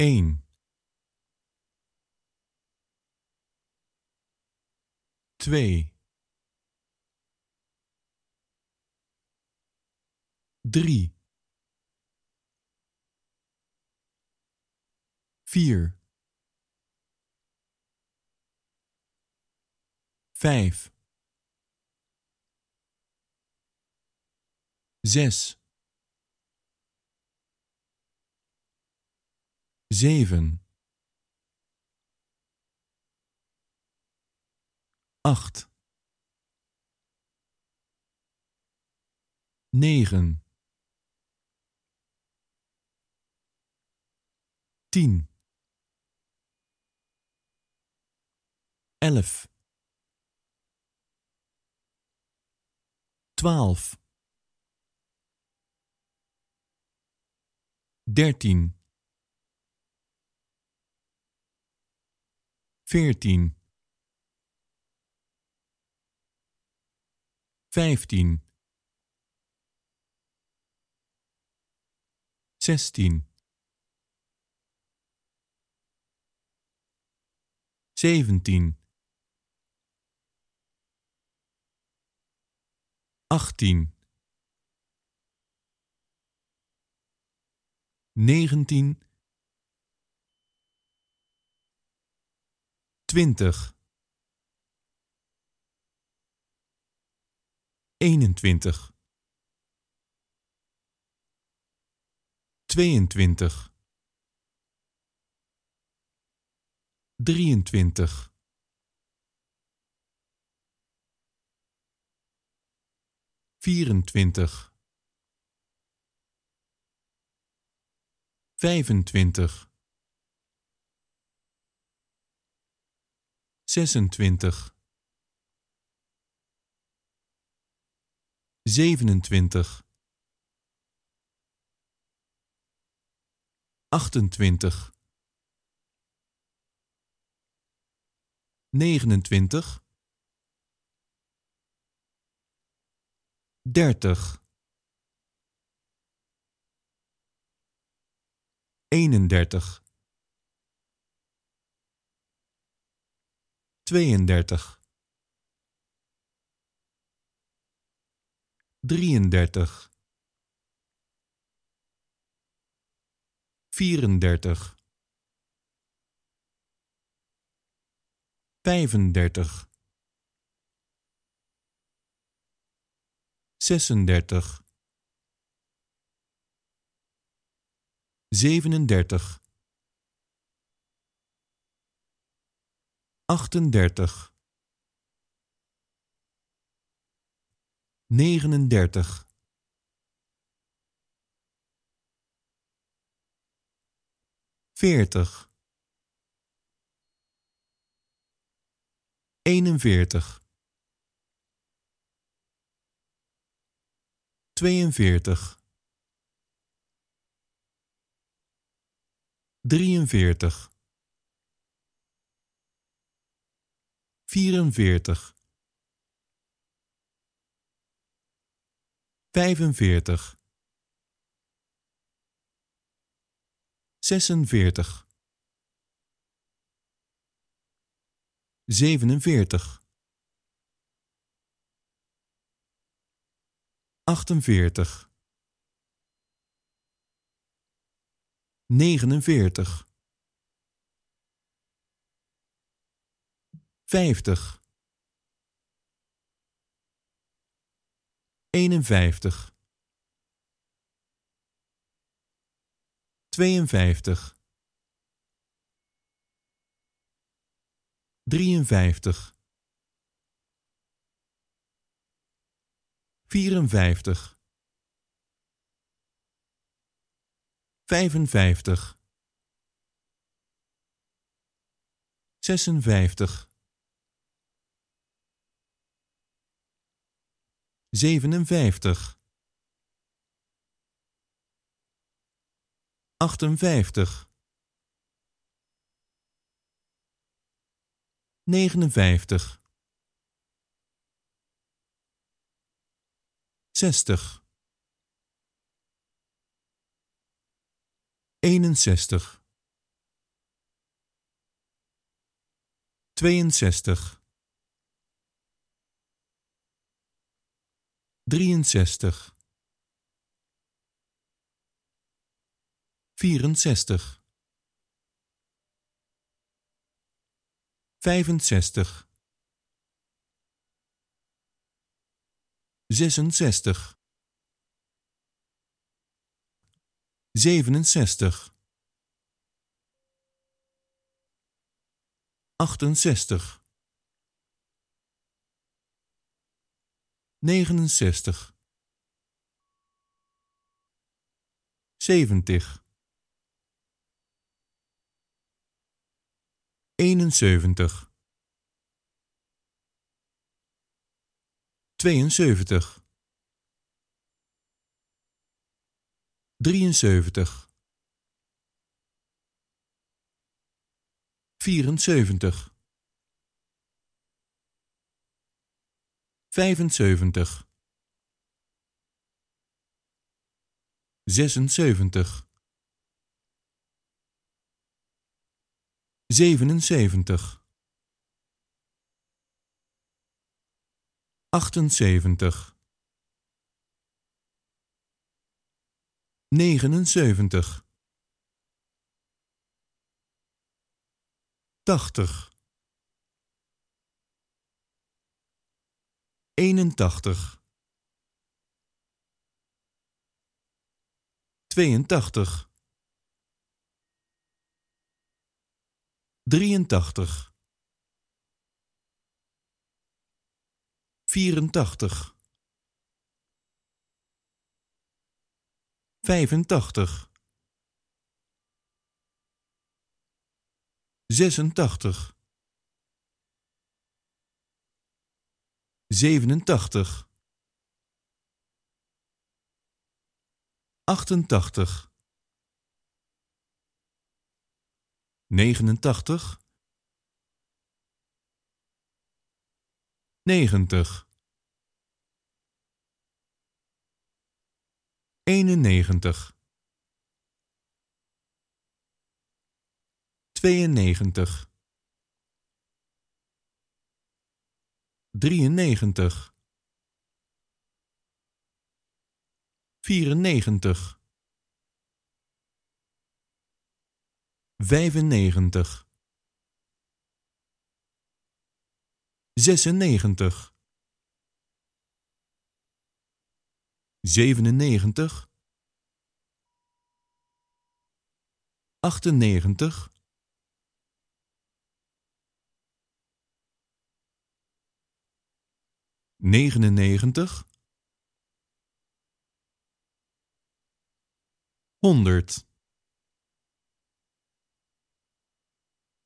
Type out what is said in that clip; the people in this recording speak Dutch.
één, twee, drie, vier, vijf, zes. zeven, acht, negen, tien, elf, twaalf, dertien. veertien, vijftien, zestien, zeventien, achttien. 19 twintig, eenentwintig, tweeëntwintig, drieëntwintig. Vierentwintig, vijfentwintig. 26 27 28 29 30 31 tweeëndertig, drieëndertig, vierendertig, vijfendertig, zesendertig, zevenendertig. 38 39 40 41 42 43 44 45 46 47 48 49 vijftig, eenenvijftig, Vijftig 53 vierenvijftig, vijfenvijftig. 56 57 58 59 60 61 62 63 64 65 66 67 68 69 70 71 72 73 74 vijfenzeventig, zesenzeventig, zevenenzeventig, achtenzeventig, negenenzeventig, tachtig. 81 82 83 84 85 86 87 88 89 90 91 92 drieënnegentig, vierennegentig, vijfennegentig, zesennegentig, zevenennegentig, achtennegentig negenennegentig honderd